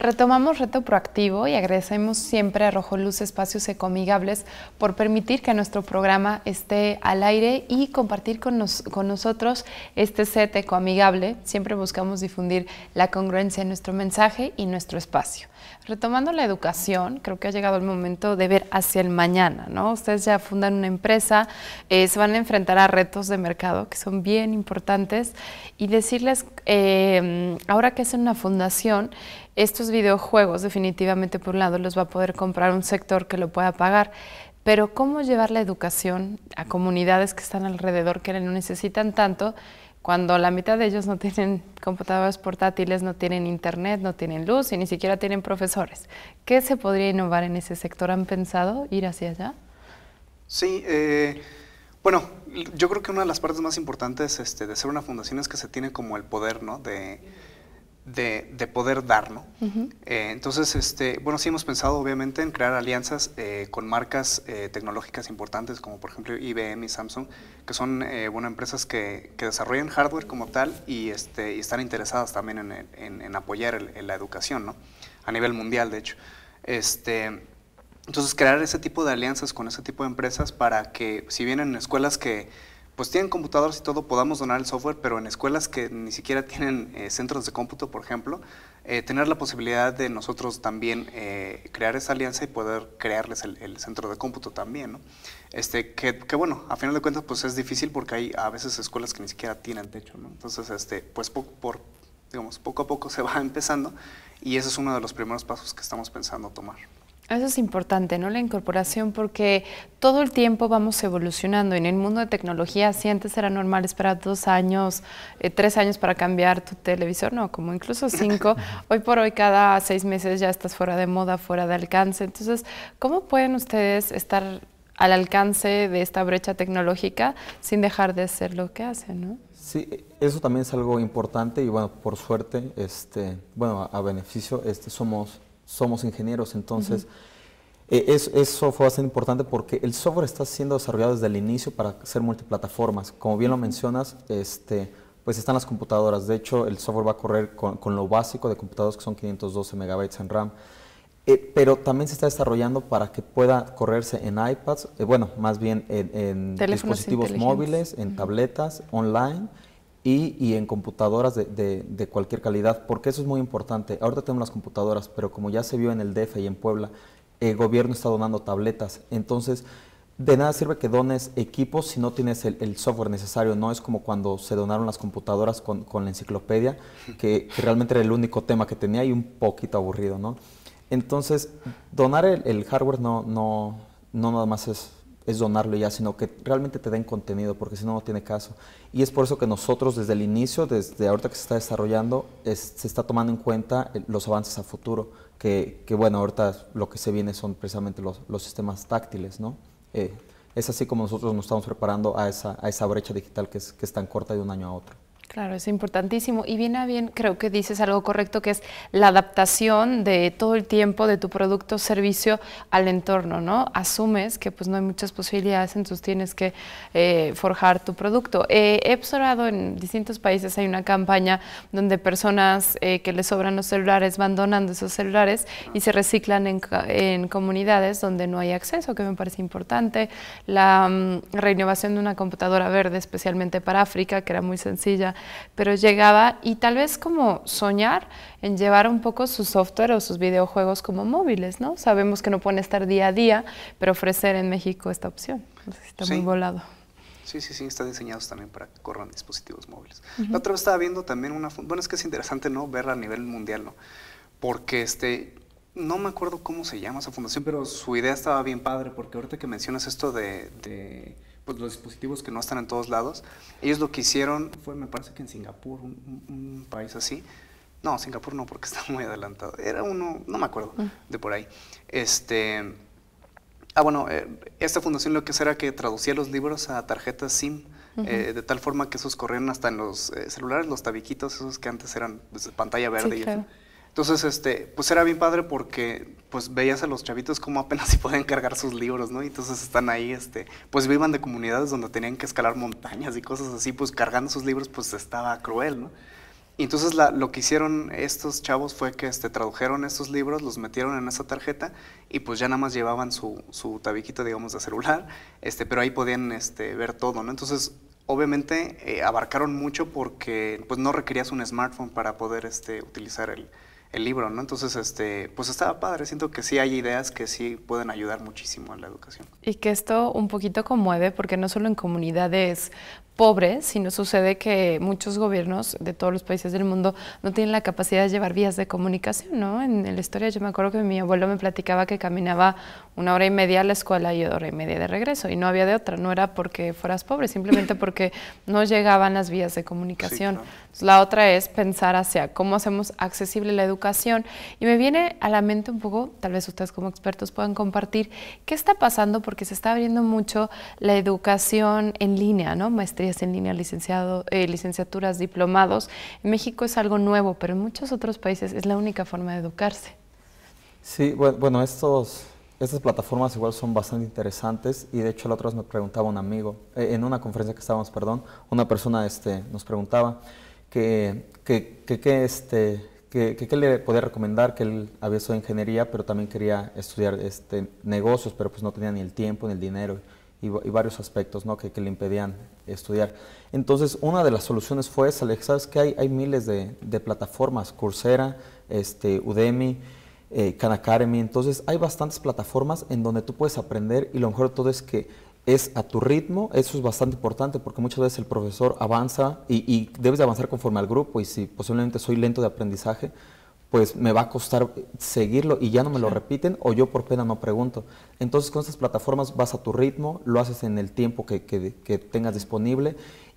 Retomamos Reto Proactivo y agradecemos siempre a Rojo Luz Espacios Ecoamigables por permitir que nuestro programa esté al aire y compartir con, con nosotros este set ecoamigable. Siempre buscamos difundir la congruencia en nuestro mensaje y nuestro espacio. Retomando la educación, creo que ha llegado el momento de ver hacia el mañana, ¿no? Ustedes ya fundan una empresa, eh, se van a enfrentar a retos de mercado que son bien importantes y decirles, em, ahora que es una fundación, estos videojuegos definitivamente por un lado los va a poder comprar un sector que lo pueda pagar, pero cómo llevar la educación a comunidades que están alrededor que no necesitan tanto cuando la mitad de ellos no tienen computadoras portátiles, no tienen internet, no tienen luz y ni siquiera tienen profesores. ¿Qué se podría innovar en ese sector? ¿Han pensado ir hacia allá? Sí, eh, bueno, yo creo que una de las partes más importantes este, de ser una fundación es que se tiene como el poder ¿no? de de, poder dar, ¿no? Eh, entonces, este, bueno, sí hemos pensado obviamente en crear alianzas eh, con marcas eh, tecnológicas importantes como por ejemplo IBM y Samsung, que son, bueno, empresas que, desarrollan hardware como tal y, este, y están interesadas también en, apoyar la educación, ¿no? A nivel mundial, de hecho. Este, entonces, crear ese tipo de alianzas con ese tipo de empresas para que, si vienen escuelas que pues tienen computadoras y todo, podamos donar el software, pero en escuelas que ni siquiera tienen eh, centros de cómputo, por ejemplo, eh, tener la posibilidad de nosotros también eh, crear esa alianza y poder crearles el, centro de cómputo también, Este, que, bueno, a final de cuentas pues es difícil porque hay a veces escuelas que ni siquiera tienen techo, Entonces, este, pues por, digamos, poco a poco se va empezando y ese es uno de los primeros pasos que estamos pensando tomar. Eso es importante, ¿no? La incorporación, porque todo el tiempo vamos evolucionando. En el mundo de tecnología, si antes era normal esperar dos años, eh, tres años para cambiar tu televisor, no, como incluso cinco, hoy por hoy cada seis meses ya estás fuera de moda, fuera de alcance. Entonces, ¿cómo pueden ustedes estar al alcance de esta brecha tecnológica sin dejar de hacer lo que hacen, ¿no? Sí, eso también es algo importante y bueno, por suerte, este, bueno, a, a beneficio, este, somos somos ingenieros, entonces... Eh, eso fue bastante importante porque el software está siendo desarrollado desde el inicio para ser multiplataformas. Como bien lo mencionas, este, pues están las computadoras. De hecho, el software va a correr con, lo básico de computadoras que son 512 megabytes en RAM. Eh, pero también se está desarrollando para que pueda correrse en iPads, eh, bueno, más bien en, dispositivos móviles, en tabletas, online y, en computadoras de, cualquier calidad, porque eso es muy importante. Ahorita tenemos las computadoras, pero como ya se vio en el DF y en Puebla, el gobierno está donando tabletas. Entonces, de nada sirve que dones equipos si no tienes el, software necesario. No es como cuando se donaron las computadoras con, la enciclopedia, que, realmente era el único tema que tenía y un poquito aburrido, ¿no? Entonces, donar el, el hardware no, no, no nada más es es donarlo ya, sino que realmente te den contenido, porque si no, no tiene caso. Y es por eso que nosotros desde el inicio, desde ahorita que se está desarrollando, se está tomando en cuenta eh, los avances a futuro, que, bueno, ahorita lo que se viene son precisamente los, sistemas táctiles, ¿no? Eh, es así como nosotros nos estamos preparando a esa, a esa brecha digital que es, que es tan corta de un año a otro. Claro, es importantísimo. Y viene a bien, creo que dices algo correcto, que es la adaptación de todo el tiempo de tu producto o servicio al entorno, ¿no? Asumes que pues no hay muchas posibilidades, entonces tienes que eh, forjar tu producto. Eh, he observado en distintos países hay una campaña donde personas eh, que les sobran los celulares van donando esos celulares y se reciclan en, comunidades donde no hay acceso, que me parece importante. La mm, reinovación de una computadora verde, especialmente para África, que era muy sencilla pero llegaba y tal vez como soñar en llevar un poco su software o sus videojuegos como móviles, ¿no? Sabemos que no pueden estar día a día, pero ofrecer en México esta opción. Está muy volado. Sí, sí, sí, están diseñados también para que corran dispositivos móviles. La otra vez estaba viendo también una... Bueno, es que es interesante, ¿no? Verla a nivel mundial, ¿no? Porque este, no me acuerdo cómo se llama esa fundación, pero su idea estaba bien padre, porque ahorita que mencionas esto de pues, los dispositivos que no están en todos lados. Ellos lo que hicieron fue, me parece que en Singapur, un, país así. No, Singapur no, porque está muy adelantado. Era uno, no me acuerdo, mm. de por ahí. Este, ah, bueno, eh, esta fundación lo que hacía era que traducía los libros a tarjetas SIM. Eh, de tal forma que esos corrían hasta en los eh, celulares, los tabiquitos, esos que antes eran pues, pantalla verde. y claro. Entonces, este, pues era bien padre porque pues veías a los chavitos como apenas si podían cargar sus libros, ¿no? Entonces están ahí, este, pues vivan de comunidades donde tenían que escalar montañas y cosas así, pues cargando sus libros pues estaba cruel, ¿no? Y entonces lo que hicieron estos chavos fue que este, tradujeron estos libros, los metieron en esa tarjeta y pues ya nada más llevaban su, tabiquito, digamos, de celular, este, pero ahí podían este, ver todo, ¿no? Entonces, obviamente eh, abarcaron mucho porque pues no requerías un smartphone para poder este, utilizar el, el libro, ¿no? Entonces, este, pues estaba padre, siento que sí hay ideas que sí pueden ayudar muchísimo en la educación. Y que esto un poquito conmueve, porque no solo en comunidades pobre, no sucede que muchos gobiernos de todos los países del mundo no tienen la capacidad de llevar vías de comunicación, ¿no? En, la historia yo me acuerdo que mi abuelo me platicaba que caminaba una hora y media a la escuela y hora y media de regreso, y no había de otra, no era porque fueras pobre, simplemente porque no llegaban las vías de comunicación. la otra es pensar hacia cómo hacemos accesible la educación, y me viene a la mente un poco, tal vez ustedes como expertos puedan compartir, qué está pasando porque se está abriendo mucho la educación en línea, ¿no? Maestría en línea, licenciado, eh, licenciaturas, diplomados. En México es algo nuevo, pero en muchos otros países es la única forma de educarse. Sí, bueno, estos, estas plataformas igual son bastante interesantes y de hecho la otra vez me preguntaba un amigo, eh, en una conferencia que estábamos, perdón, una persona este, nos preguntaba que, que, este, que, le podía recomendar, que él había estudiado ingeniería, pero también quería estudiar este, negocios, pero pues no tenía ni el tiempo ni el dinero y, varios aspectos ¿no? que, que, le impedían estudiar. Entonces, una de las soluciones fue esa, sabes que hay, miles de, plataformas, Coursera, este, Udemy, eh, Khan Academy, entonces hay bastantes plataformas en donde tú puedes aprender y lo mejor de todo es que es a tu ritmo, eso es bastante importante porque muchas veces el profesor avanza y, debes de avanzar conforme al grupo y si posiblemente soy lento de aprendizaje, pues me va a costar seguirlo y ya no me lo repiten o yo por pena no pregunto. Entonces con estas plataformas vas a tu ritmo, lo haces en el tiempo que, tengas disponible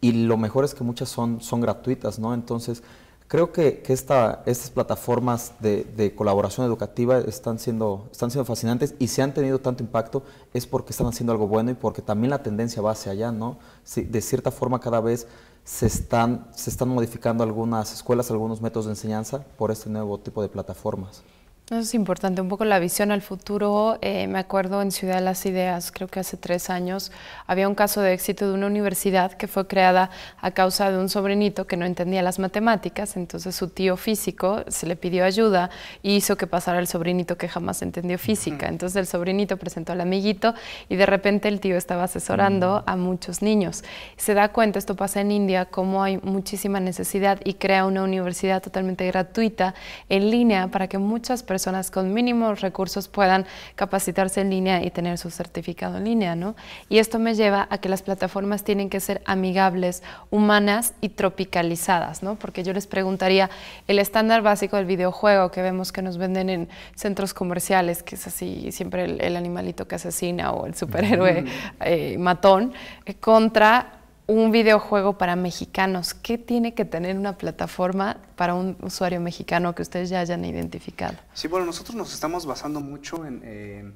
y lo mejor es que muchas son, son gratuitas, ¿no? Entonces creo que, estas plataformas de, colaboración educativa están siendo, están siendo fascinantes y si han tenido tanto impacto es porque están haciendo algo bueno y porque también la tendencia va hacia allá, ¿no? de cierta forma cada vez se están, modificando algunas escuelas, algunos métodos de enseñanza por este nuevo tipo de plataformas es importante, un poco la visión al futuro. Eh, me acuerdo en Ciudad de las Ideas, creo que hace tres años, había un caso de éxito de una universidad que fue creada a causa de un sobrinito que no entendía las matemáticas, entonces su tío físico se le pidió ayuda y e hizo que pasara el sobrinito que jamás entendió física. Entonces el sobrinito presentó al amiguito y de repente el tío estaba asesorando mm. a muchos niños. Se da cuenta, esto pasa en India, cómo hay muchísima necesidad y crea una universidad totalmente gratuita en línea para que muchas personas personas con mínimos recursos puedan capacitarse en línea y tener su certificado en línea, ¿no? Y esto me lleva a que las plataformas tienen que ser amigables, humanas y tropicalizadas, ¿no? Porque yo les preguntaría, el estándar básico del videojuego que vemos que nos venden en centros comerciales, que es así, siempre el, animalito que asesina o el superhéroe mm. eh, matón, eh, contra un videojuego para mexicanos. ¿Qué tiene que tener una plataforma para un usuario mexicano que ustedes ya hayan identificado? Sí, bueno, nosotros nos estamos basando mucho en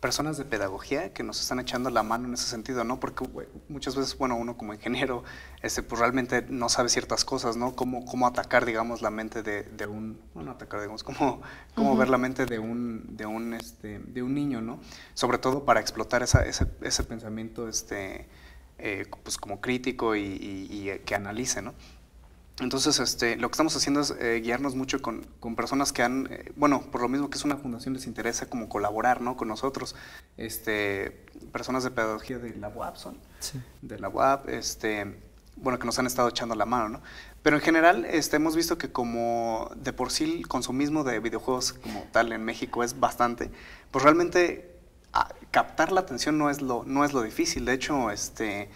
personas de pedagogía que nos están echando la mano en ese sentido, ¿no? Porque muchas veces, bueno, uno como ingeniero, este, pues realmente no sabe ciertas cosas, ¿no? Cómo, atacar, digamos, la mente de, un, bueno, atacar, digamos, cómo, ver la mente de un, de un, este, de un niño, ¿no? Sobre todo para explotar ese, ese pensamiento, este, eh, pues como crítico y, eh, que analice, ¿no? Entonces, este, lo que estamos haciendo es eh, guiarnos mucho con, personas que han, bueno, por lo mismo que es una fundación, les interesa como colaborar, Con nosotros, este, personas de pedagogía de la UAP son, de la UAP, este, bueno, que nos han estado echando la mano, ¿no? Pero en general este, hemos visto que como de por sí el consumismo de videojuegos como tal en México es bastante, pues realmente captar la atención no es lo, es lo difícil. De hecho, este,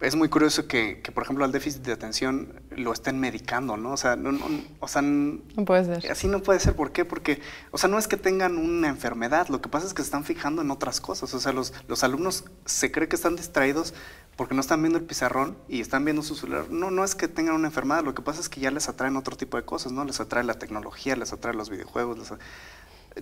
es muy curioso que, por ejemplo, al déficit de atención lo estén medicando, ¿no? O sea, no, puede ser. Así no puede ser. ¿Por qué? Porque, o sea, no es que tengan una enfermedad, lo que pasa es que están fijando en otras cosas. O sea, los, los alumnos se cree que están distraídos porque no están viendo el pizarrón y están viendo su celular. No, no es que tengan una enfermedad, lo que pasa es que ya les atraen otro tipo de cosas, ¿no? Les atrae la tecnología, les atrae los videojuegos, les atrae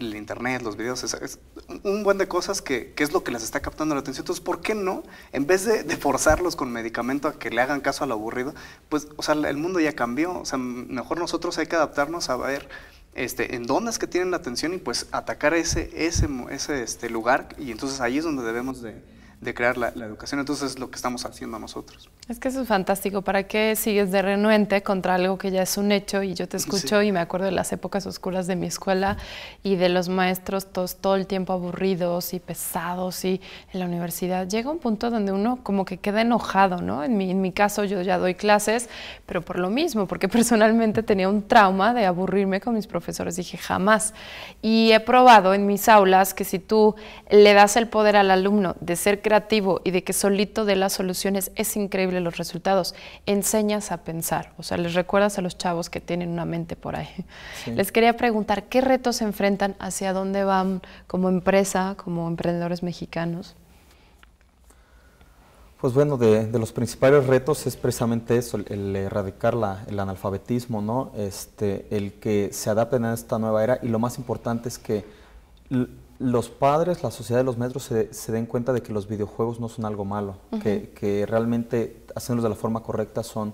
el internet, los videos, es, un buen de cosas que, que, es lo que les está captando la atención. Entonces, ¿por qué no? En vez de, forzarlos con medicamento a que le hagan caso al aburrido, pues, o sea, el mundo ya cambió. O sea, mejor nosotros hay que adaptarnos a ver este, en dónde es que tienen la atención y pues atacar ese, ese, ese este, lugar y entonces ahí es donde debemos de de crear la, educación. Entonces es lo que estamos haciendo nosotros. Es que eso es fantástico. ¿Para qué sigues de renuente contra algo que ya es un hecho? Y yo te escucho y me acuerdo de las épocas oscuras de mi escuela y de los maestros todos todo el tiempo aburridos y pesados y en la universidad. Llega un punto donde uno como que queda enojado, ¿no? En mi, en mi caso yo ya doy clases, pero por lo mismo, porque personalmente tenía un trauma de aburrirme con mis profesores. Dije, jamás. Y he probado en mis aulas que si tú le das el poder al alumno de ser creativo y de que solito de las soluciones, es increíble los resultados. Enseñas a pensar, o sea, les recuerdas a los chavos que tienen una mente por ahí. Les quería preguntar, ¿qué retos se enfrentan? ¿Hacia dónde van como empresa, como emprendedores mexicanos? Pues bueno, de, los principales retos es precisamente eso, el erradicar la, el analfabetismo, ¿no? Este, el que se adapten a esta nueva era y lo más importante es que los padres, la sociedad de los maestros se, den cuenta de que los videojuegos no son algo malo, que, realmente hacerlos de la forma correcta son,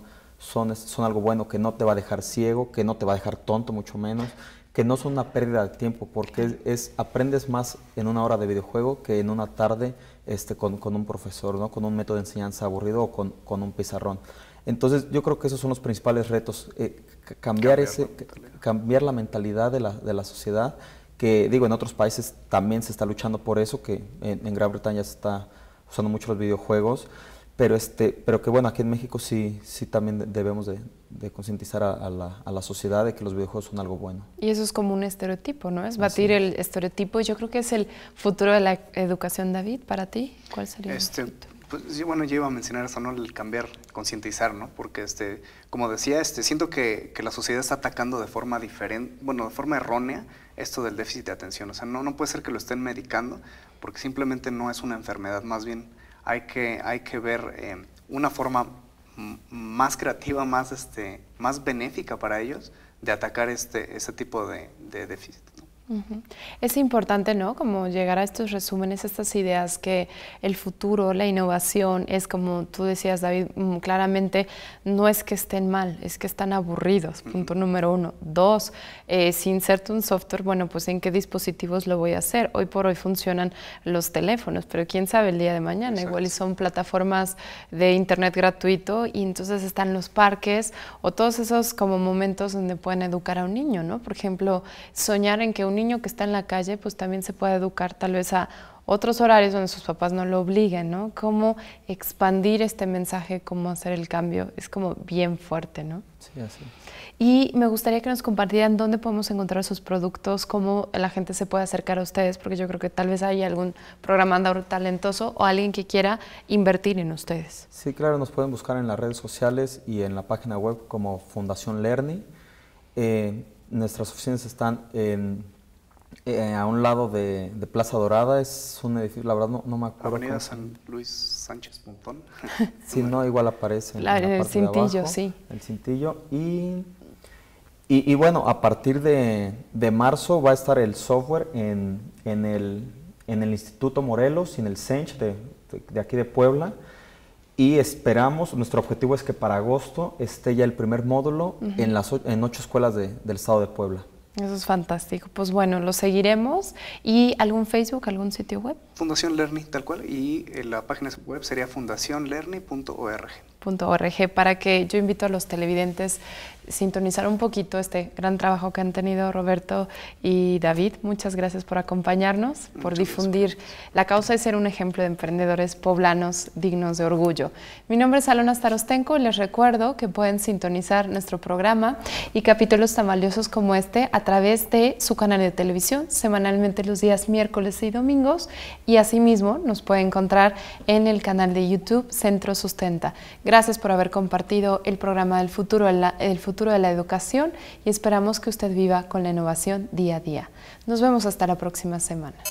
algo bueno, que no te va a dejar ciego, que no te va a dejar tonto mucho menos, que no son una pérdida de tiempo, porque es, aprendes más en una hora de videojuego que en una tarde este, con, un profesor, ¿no? con un método de enseñanza aburrido o con, un pizarrón. Entonces yo creo que esos son los principales retos, eh, cambiar, ese, la cambiar la mentalidad de la sociedad que digo, en otros países también se está luchando por eso, que en, Gran Bretaña se está usando mucho los videojuegos, pero, este, pero que bueno, aquí en México sí, sí también debemos de, concientizar a, la, sociedad de que los videojuegos son algo bueno. Y eso es como un estereotipo, ¿no? Es batir el estereotipo yo creo que es el futuro de la educación, David, para ti, ¿cuál sería? Este, el el pues bueno, yo iba a mencionar eso, ¿no? El cambiar, concientizar, ¿no? Porque, este, como decía, este, siento que, la sociedad está atacando de forma diferente, bueno, de forma errónea esto del déficit de atención. O sea, no, no puede ser que lo estén medicando porque simplemente no es una enfermedad. Más bien hay que, hay que ver eh, una forma más creativa, más, este, más benéfica para ellos de atacar este, este tipo de déficit. Es importante, ¿no? Como llegar a estos resúmenes, estas ideas que el futuro, la innovación, es como tú decías, David, mm, claramente no es que estén mal, es que están aburridos, punto número uno. Dos, eh, si inserto un software, bueno, pues en qué dispositivos lo voy a hacer. Hoy por hoy funcionan los teléfonos, pero quién sabe el día de mañana. Igual son plataformas de internet gratuito y entonces están los parques o todos esos como momentos donde pueden educar a un niño, ¿no? Por ejemplo, soñar en que un niño que está en la calle, pues también se puede educar tal vez a otros horarios donde sus papás no lo obliguen, ¿no? Cómo expandir este mensaje, cómo hacer el cambio, es como bien fuerte, ¿no? Sí, así. Y me gustaría que nos compartieran dónde podemos encontrar sus productos, cómo la gente se puede acercar a ustedes, porque yo creo que tal vez hay algún programador talentoso o alguien que quiera invertir en ustedes. Sí, claro, nos pueden buscar en las redes sociales y en la página web como Fundación learning eh, nuestras oficinas están en eh, a un lado de, Plaza Dorada, es un edificio, la verdad no, me acuerdo. Avenida San Luis Sánchez Pontón. sí, no, igual aparece. el cintillo, sí. El cintillo. Y, bueno, a partir de, marzo va a estar el software en, el, Instituto Morelos, y en el CENCH de, aquí de Puebla. Y esperamos, nuestro objetivo es que para agosto esté ya el primer módulo en ocho escuelas del estado de Puebla. Eso es fantástico. Pues bueno, lo seguiremos. ¿Y algún Facebook, algún sitio web? Fundación learning tal cual. Y eh, la página web sería punto para que yo invito a los televidentes sintonizar un poquito este gran trabajo que han tenido Roberto y David. Muchas gracias por acompañarnos, por difundir la causa de ser un ejemplo de emprendedores poblanos dignos de orgullo. Mi nombre es Alona Starostenko y les recuerdo que pueden sintonizar nuestro programa y capítulos tan valiosos como este a través de su canal de televisión semanalmente los días miércoles y domingos y asimismo nos pueden encontrar en el canal de YouTube Centro Sustenta. Gracias por haber compartido el programa del futuro, el futuro de la educación y esperamos que usted viva con la innovación día a día. Nos vemos hasta la próxima semana.